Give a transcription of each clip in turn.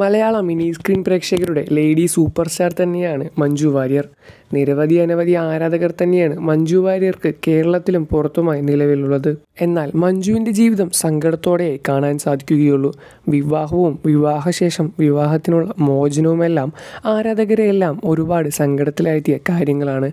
മലയാള mini screen പ്രേക്ഷകരുടെ lady super star തന്നെയാണ് മഞ്ജു വാര്യർ നിരവധി അനവധി ആരാധകർ തന്നെയാണ് മഞ്ജു വാര്യർക്ക് കേരളത്തിലും പുറത്തുമായി നിലവിലുള്ളത് എന്നാൽ മഞ്ജുവിൻ്റെ ജീവിതം സങ്കടത്തോടെ കാണാൻ സാധിക്കുകയുള്ളൂ വിവാഹവും വിവാഹശേഷം വിവാഹത്തിനുള്ള മോചനവുമെല്ലാം ആരാധകരെയെല്ലാം ഒരുപാട് സങ്കടത്തിലായെത്തിയ കാര്യങ്ങളാണ്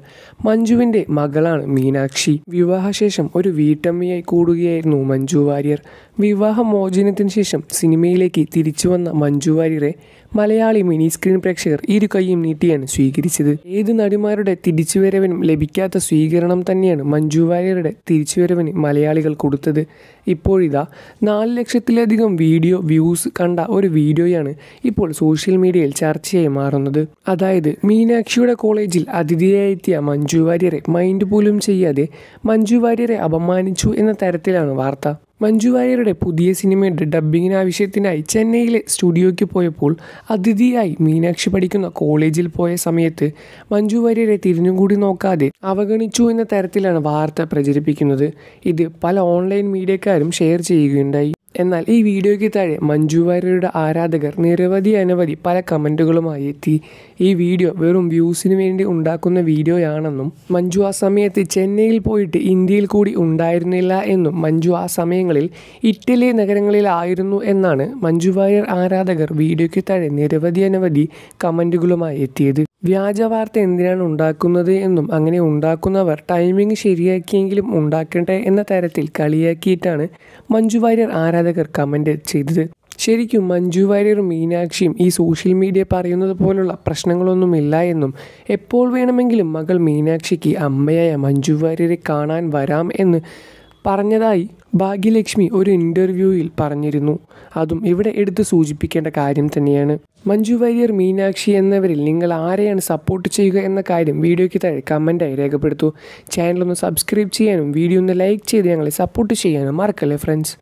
മഞ്ജുവിൻ്റെ മകളാണ് മീനാക്ഷി വിവാഹശേഷം ഒരു വീട്ടമ്മയായി കൂടുകയായിരുന്നു മഞ്ജു വാര്യർ വിവാഹമോചനത്തിന് ശേഷം സിനിമയിലേക്ക് തിരിച്ചു വന്ന മഞ്ജു വാര്യരെ മലയാളി മിനി സ്ക്രീൻ പ്രേക്ഷകർ ഇരു കൈയും നീട്ടിയാണ് സ്വീകരിച്ചത് ഏത് നടിമാരുടെ തിരിച്ചുവരവിനും ലഭിക്കാത്ത സ്വീകരണം തന്നെയാണ് മഞ്ജു വാര്യരുടെ തിരിച്ചുവരവിന് മലയാളികൾ കൊടുത്തത് ഇപ്പോഴിതാ നാല് ലക്ഷത്തിലധികം വീഡിയോ വ്യൂസ് കണ്ട ഒരു വീഡിയോയാണ് ഇപ്പോൾ സോഷ്യൽ മീഡിയയിൽ ചർച്ചയായി മാറുന്നത് അതായത് മീനാക്ഷിയുടെ കോളേജിൽ അതിഥിയായെത്തിയ മഞ്ജു വാര്യരെ മൈൻഡ് പോലും ചെയ്യാതെ മഞ്ജു വാര്യരെ അപമാനിച്ചു എന്ന തരത്തിലാണ് വാർത്ത മഞ്ജു വാര്യരുടെ പുതിയ സിനിമയുടെ ഡബ്ബിങ്ങിന് ആവശ്യത്തിനായി ചെന്നൈയിലെ സ്റ്റുഡിയോയ്ക്ക് പോയപ്പോൾ അതിഥിയായി മീനാക്ഷി പഠിക്കുന്ന കോളേജിൽ പോയ സമയത്ത് മഞ്ജു വാര്യരെ തിരിഞ്ഞുകൂടി നോക്കാതെ അവഗണിച്ചു എന്ന തരത്തിലാണ് വാർത്ത പ്രചരിപ്പിക്കുന്നത് ഇത് പല ഓൺലൈൻ മീഡിയക്കാരും ഷെയർ ചെയ്യുകയുണ്ടായി എന്നാൽ ഈ വീഡിയോയ്ക്ക് താഴെ മഞ്ജു വാര്യരുടെ ആരാധകർ നിരവധി അനവധി പല കമൻറ്റുകളുമായി എത്തി ഈ വീഡിയോ വെറും വ്യൂസിന് വേണ്ടി ഉണ്ടാക്കുന്ന വീഡിയോയാണെന്നും മഞ്ജു ആ സമയത്ത് ചെന്നൈയിൽ പോയിട്ട് ഇന്ത്യയിൽ കൂടി ഉണ്ടായിരുന്നില്ല എന്നും മഞ്ജു ആ സമയങ്ങളിൽ ഇറ്റലി നഗരങ്ങളിലായിരുന്നു എന്നാണ് മഞ്ജു വാര്യർ ആരാധകർ വീഡിയോയ്ക്ക് താഴെ നിരവധി അനവധി കമൻറ്റുകളുമായി എത്തിയത് വ്യാജ വാർത്ത എന്തിനാണ് ഉണ്ടാക്കുന്നത് എന്നും അങ്ങനെ ഉണ്ടാക്കുന്നവർ ടൈമിംഗ് ശരിയാക്കിയെങ്കിലും ഉണ്ടാക്കട്ടെ എന്ന തരത്തിൽ കളിയാക്കിയിട്ടാണ് മഞ്ജു വാര്യർ ആരാധകർ കമൻ്റ് ചെയ്തത് ശരിക്കും മഞ്ജു വാര്യറും മീനാക്ഷിയും ഈ സോഷ്യൽ മീഡിയ പറയുന്നത് പോലുള്ള പ്രശ്നങ്ങളൊന്നുമില്ല എന്നും എപ്പോൾ വേണമെങ്കിലും മകൾ മീനാക്ഷിക്ക് അമ്മയായ മഞ്ജു വാര്യരെ കാണാൻ വരാം എന്ന് പറഞ്ഞതായി ഭാഗ്യലക്ഷ്മി ഒരു ഇൻ്റർവ്യൂവിൽ പറഞ്ഞിരുന്നു അതും ഇവിടെ എടുത്ത് സൂചിപ്പിക്കേണ്ട കാര്യം തന്നെയാണ് മഞ്ജു വാര്യർ മീനാക്ഷി എന്നിവരിൽ നിങ്ങൾ ആരെയാണ് സപ്പോർട്ട് ചെയ്യുക എന്ന കാര്യം വീഡിയോയ്ക്ക് താഴെ കമൻറ്റായി രേഖപ്പെടുത്തൂ ചാനലൊന്ന് സബ്സ്ക്രൈബ് ചെയ്യാനും വീഡിയോ ഒന്ന് ലൈക്ക് ചെയ്ത് ഞങ്ങളെ സപ്പോർട്ട് ചെയ്യാനും മറക്കല്ലേ ഫ്രണ്ട്സ്